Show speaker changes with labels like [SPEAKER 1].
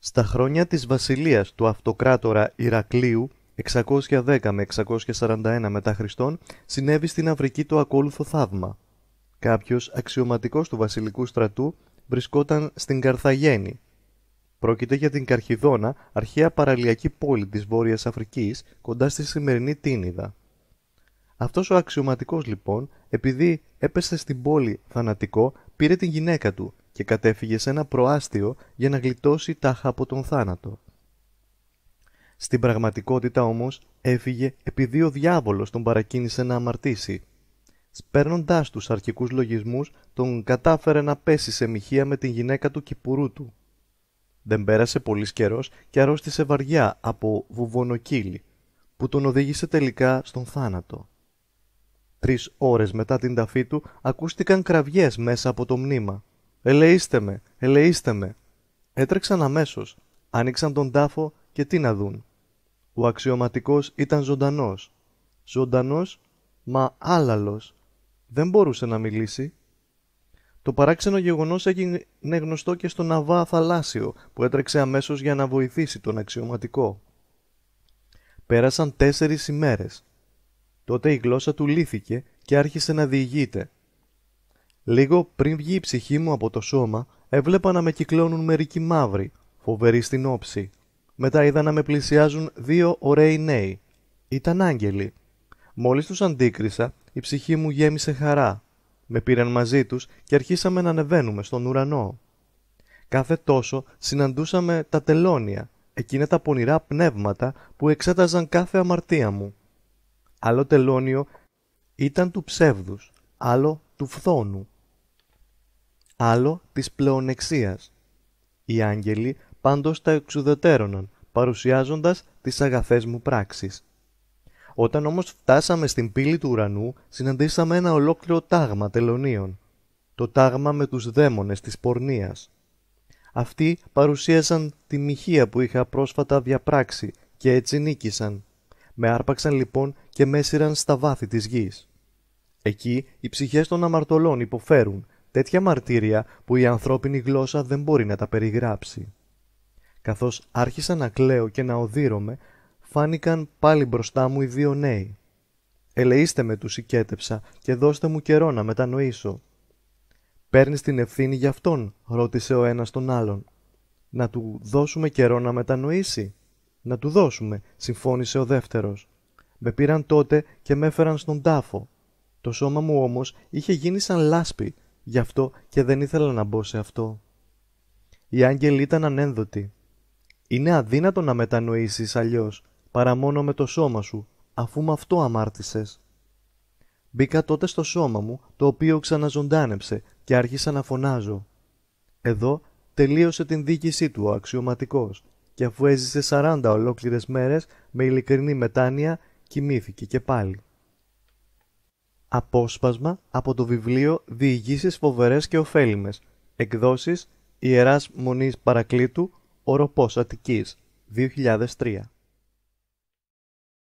[SPEAKER 1] Στα χρόνια της βασιλείας του αυτοκράτορα Ηρακλείου 610 με 641 μετά Χριστόν συνέβη στην Αφρική το ακόλουθο θαύμα. Κάποιος αξιωματικός του βασιλικού στρατού βρισκόταν στην Καρθαγένη. Πρόκειται για την Καρχιδόνα, αρχαία παραλιακή πόλη της Βόρειας Αφρικής, κοντά στη σημερινή Τίνιδα. Αυτός ο αξιωματικός λοιπόν, επειδή έπεσε στην πόλη θανατικό, πήρε την γυναίκα του και κατέφυγε σε ένα προάστιο για να γλιτώσει τάχα από τον θάνατο. Στην πραγματικότητα όμως έφυγε επειδή ο διάβολος τον παρακίνησε να αμαρτήσει. Σπέρνοντάς τους αρχικούς λογισμούς τον κατάφερε να πέσει σε μοιχεία με την γυναίκα του κυπουρού του. Δεν πέρασε πολύς καιρός και αρρώστησε βαριά από βουβονοκύλι, που τον οδήγησε τελικά στον θάνατο. Τρεις ώρες μετά την ταφή του ακούστηκαν κραυγές μέσα από το μνήμα. Ελεήστε με, ελεήστε με. Έτρεξαν αμέσως, άνοιξαν τον τάφο και τι να δουν. Ο αξιωματικός ήταν ζωντανός. Ζωντανός, μα άλαλος. Δεν μπορούσε να μιλήσει. Το παράξενο γεγονός έγινε γνωστό και στον Αβά Θαλάσσιο, που έτρεξε αμέσως για να βοηθήσει τον αξιωματικό. Πέρασαν τέσσερις ημέρες. Τότε η γλώσσα του λύθηκε και άρχισε να διηγείται. Λίγο πριν βγει η ψυχή μου από το σώμα, έβλεπα να με κυκλώνουν μερικοί μαύροι, φοβεροί στην όψη. Μετά είδα να με πλησιάζουν δύο ωραίοι νέοι. Ήταν άγγελοι. Μόλις τους αντίκρισα, η ψυχή μου γέμισε χαρά. Με πήραν μαζί τους και αρχίσαμε να ανεβαίνουμε στον ουρανό. Κάθε τόσο συναντούσαμε τα τελώνια, εκείνα τα πονηρά πνεύματα που εξέταζαν κάθε αμαρτία μου. Άλλο τελώνιο ήταν του ψεύδους, άλλο του φθόνου άλλο της πλεονεξίας. Οι άγγελοι πάντως τα εξουδετέρωναν, παρουσιάζοντας τις αγαθές μου πράξεις. Όταν όμως φτάσαμε στην πύλη του ουρανού, συναντήσαμε ένα ολόκληρο τάγμα τελωνίων. Το τάγμα με τους δαίμονες της πορνείας. Αυτοί παρουσίασαν τη μοιχεία που είχα πρόσφατα διαπράξει και έτσι νίκησαν. Με άρπαξαν λοιπόν και με στα βάθη της γης. Εκεί οι ψυχές των αμαρτωλών υποφέρουν τέτοια μαρτύρια που η ανθρώπινη γλώσσα δεν μπορεί να τα περιγράψει. Καθώς άρχισα να κλαίω και να οδύρωμαι, φάνηκαν πάλι μπροστά μου οι δύο νέοι. «Ελεήστε με» τους οικέτεψα και δώστε μου καιρό να μετανοήσω. «Παίρνεις την ευθύνη γι' αυτόν» ρώτησε ο ένας τον άλλον. «Να του δώσουμε καιρό να μετανοήσει» «Να του δώσουμε» συμφώνησε ο δεύτερος. Με πήραν τότε και με έφεραν στον τάφο. Το σώμα μου όμως είχε γίνει σαν λάσπη γι' αυτό και δεν ήθελα να μπω σε αυτό. Η άγγελοι ήταν ανένδοτοι. Είναι αδύνατο να μετανοήσεις αλλιώς, παρά μόνο με το σώμα σου, αφού με αυτό αμάρτησες. Μπήκα τότε στο σώμα μου, το οποίο ξαναζωντάνεψε και άρχισα να φωνάζω. Εδώ τελείωσε την δίκησή του ο αξιωματικός και αφού έζησε 40 ολόκληρες μέρες με ειλικρινή μετάνοια κοιμήθηκε και πάλι. Απόσπασμα από το βιβλίο «Διηγήσεις φοβερές και Οφέλιμες, Εκδόσεις Ιεράς Μονής Παρακλήτου Οροπός Αττικής 2003